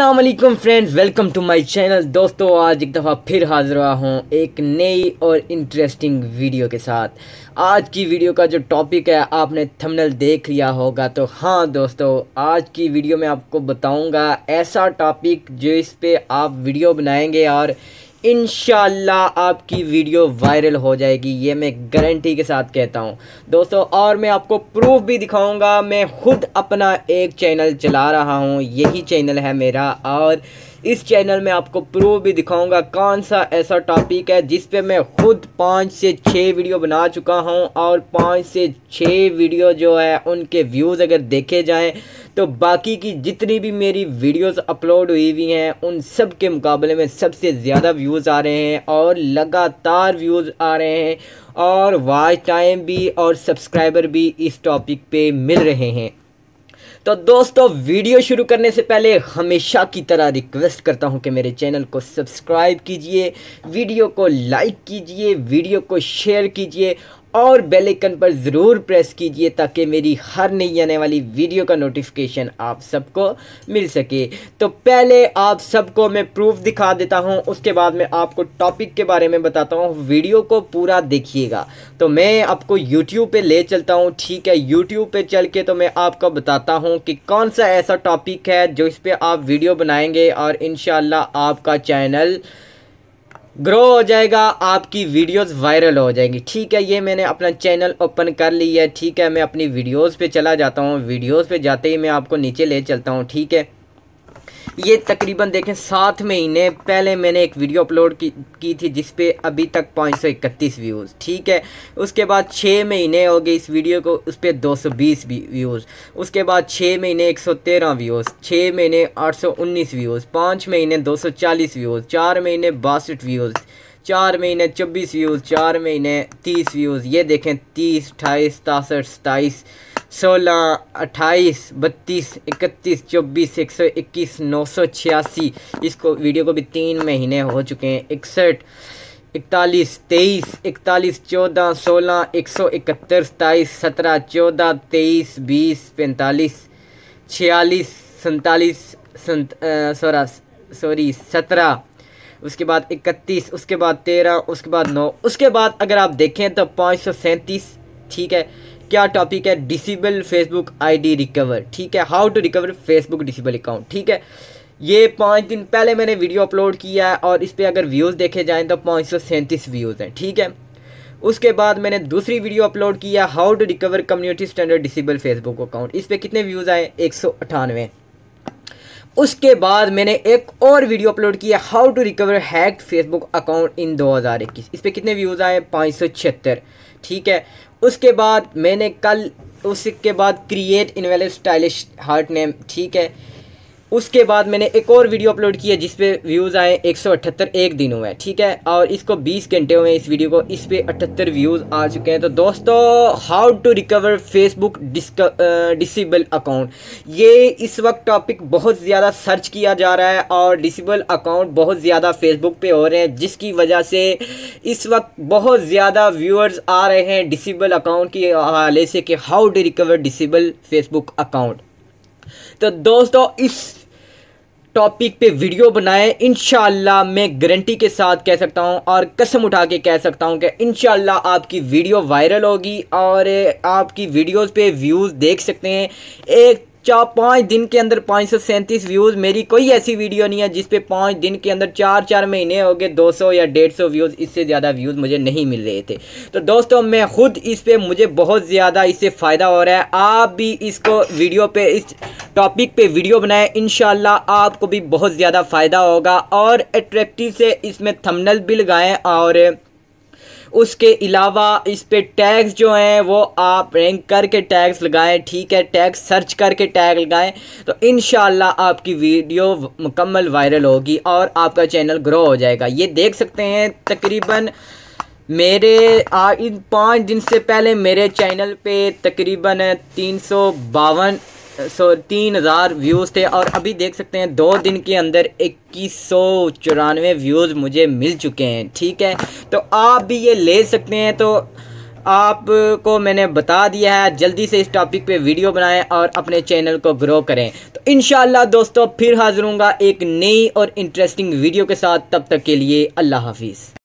अल्लाम friends welcome to my channel दोस्तों आज एक दफ़ा फिर हाज़िर हुआ हूँ एक नई और इंटरेस्टिंग वीडियो के साथ आज की वीडियो का जो टॉपिक है आपने थंबनेल देख लिया होगा तो हाँ दोस्तों आज की वीडियो में आपको बताऊँगा ऐसा टॉपिक जो इस पर आप वीडियो बनाएंगे और इन आपकी वीडियो वायरल हो जाएगी ये मैं गारंटी के साथ कहता हूँ दोस्तों और मैं आपको प्रूफ भी दिखाऊंगा मैं खुद अपना एक चैनल चला रहा हूँ यही चैनल है मेरा और इस चैनल में आपको प्रूव भी दिखाऊंगा कौन सा ऐसा टॉपिक है जिस पे मैं खुद पाँच से छः वीडियो बना चुका हूँ और पाँच से छः वीडियो जो है उनके व्यूज़ अगर देखे जाएँ तो बाकी की जितनी भी मेरी वीडियोस अपलोड हुई हुई हैं उन सब के मुकाबले में सबसे ज़्यादा व्यूज़ आ रहे हैं और लगातार व्यूज़ आ रहे हैं और वाच टाइम भी और सब्सक्राइबर भी इस टॉपिक पे मिल रहे हैं तो दोस्तों वीडियो शुरू करने से पहले हमेशा की तरह रिक्वेस्ट करता हूं कि मेरे चैनल को सब्सक्राइब कीजिए वीडियो को लाइक कीजिए वीडियो को शेयर कीजिए और बेल आइकन पर ज़रूर प्रेस कीजिए ताकि मेरी हर नई आने वाली वीडियो का नोटिफिकेशन आप सबको मिल सके तो पहले आप सबको मैं प्रूफ दिखा देता हूँ उसके बाद मैं आपको टॉपिक के बारे में बताता हूँ वीडियो को पूरा देखिएगा तो मैं आपको यूट्यूब पे ले चलता हूँ ठीक है यूट्यूब पे चल के तो मैं आपको बताता हूँ कि कौन सा ऐसा टॉपिक है जो इस पर आप वीडियो बनाएँगे और इन आपका चैनल ग्रो हो जाएगा आपकी वीडियोस वायरल हो जाएंगी ठीक है ये मैंने अपना चैनल ओपन कर लिया है ठीक है मैं अपनी वीडियोस पे चला जाता हूँ वीडियोस पे जाते ही मैं आपको नीचे ले चलता हूँ ठीक है ये तकरीबन देखें सात महीने पहले मैंने एक वीडियो अपलोड की, की थी जिस पे अभी तक 531 व्यूज़ ठीक है उसके बाद छः महीने हो गए इस वीडियो को उस पर दो व्यूज़ उसके बाद छः महीने 113 व्यूज़ छः महीने 819 व्यूज़ पाँच महीने 240 व्यूज़ चार महीने बासठ व्यूज़ चार महीने छब्बीस व्यूज़ चार महीने तीस व्यूज़ ये देखें तीस अठाईस सतासठ सताईस सोलह अट्ठाईस बत्तीस इकतीस चौबीस एक सौ इक्कीस नौ सौ छियासी इसको वीडियो को भी तीन महीने हो चुके हैं इकसठ इकतालीस तेईस इकतालीस चौदह सोलह एक सौ इकहत्तर सताईस सत्रह चौदह तेईस बीस पैंतालीस छियालीस सैंतालीस संत सोलह सॉरी सत्रह उसके बाद इकतीस उसके बाद तेरह उसके बाद नौ उसके बाद अगर आप देखें तो पाँच सौ सैंतीस ठीक है क्या टॉपिक है डिसेबल फेसबुक आईडी रिकवर ठीक है how to recover Facebook disable account ठीक है ये पाँच दिन पहले मैंने वीडियो अपलोड किया है और इस पर अगर व्यूज़ देखे जाएँ तो पाँच सौ सैंतीस व्यूज़ हैं ठीक है उसके बाद मैंने दूसरी वीडियो अपलोड किया how to recover community standard disable Facebook account इस पर कितने व्यूज़ आए एक सौ अठानवे उसके बाद मैंने एक और वीडियो अपलोड किया how to recover hacked Facebook account in 2021 इस पर कितने व्यूज़ आए पाँच ठीक है उसके बाद मैंने कल उसके बाद create invalid stylish heart name ठीक है उसके बाद मैंने एक और वीडियो अपलोड की है जिस पे व्यूज़ आए एक एक दिन हुए ठीक है और इसको 20 घंटे हुए इस वीडियो को इस पे अठहत्तर व्यूज़ आ चुके हैं तो दोस्तों how to recover Facebook disable account ये इस वक्त टॉपिक बहुत ज़्यादा सर्च किया जा रहा है और डिसेबल अकाउंट बहुत ज़्यादा फेसबुक पर हो रहे हैं जिसकी वजह से इस वक्त बहुत ज़्यादा व्यूअर्स आ रहे हैं डिसेबल अकाउंट के हवाले से कि how to recover disable Facebook account तो दोस्तों इस टॉपिक पे वीडियो बनाए इन मैं गारंटी के साथ कह सकता हूँ और कसम उठा के कह सकता हूँ कि इन आपकी वीडियो वायरल होगी और आपकी वीडियोस पे व्यूज़ देख सकते हैं एक चार पाँच दिन के अंदर पाँच सौ सैंतीस व्यूज़ मेरी कोई ऐसी वीडियो नहीं है जिस पे पाँच दिन के अंदर चार चार महीने हो गए दो सौ या डेढ़ सौ व्यूज़ इससे ज़्यादा व्यूज़ मुझे नहीं मिल रहे थे तो दोस्तों मैं ख़ुद इस पर मुझे बहुत ज़्यादा इससे फ़ायदा हो रहा है आप भी इसको वीडियो पे इस टॉपिक पे वीडियो बनाएं इन आपको भी बहुत ज़्यादा फ़ायदा होगा और एट्रैक्टिव से इसमें थमनल भी लगाएँ और उसके अलावा इस पर टैग्स जो हैं वो आप रैंक करके टैग्स लगाएं ठीक है टैग्स सर्च करके टैग लगाएं तो इन आपकी वीडियो मुकम्मल वायरल होगी और आपका चैनल ग्रो हो जाएगा ये देख सकते हैं तकरीबन मेरे आ, इन पाँच दिन से पहले मेरे चैनल पे तकरीबन तीन सौ बावन सौ तीन हज़ार व्यूज़ थे और अभी देख सकते हैं दो दिन के अंदर इक्कीस सौ चौरानवे व्यूज़ मुझे मिल चुके हैं ठीक है तो आप भी ये ले सकते हैं तो आपको मैंने बता दिया है जल्दी से इस टॉपिक पे वीडियो बनाएं और अपने चैनल को ग्रो करें तो इन दोस्तों फिर हाजिर हूँगा एक नई और इंटरेस्टिंग वीडियो के साथ तब तक के लिए अल्लाह हाफिज़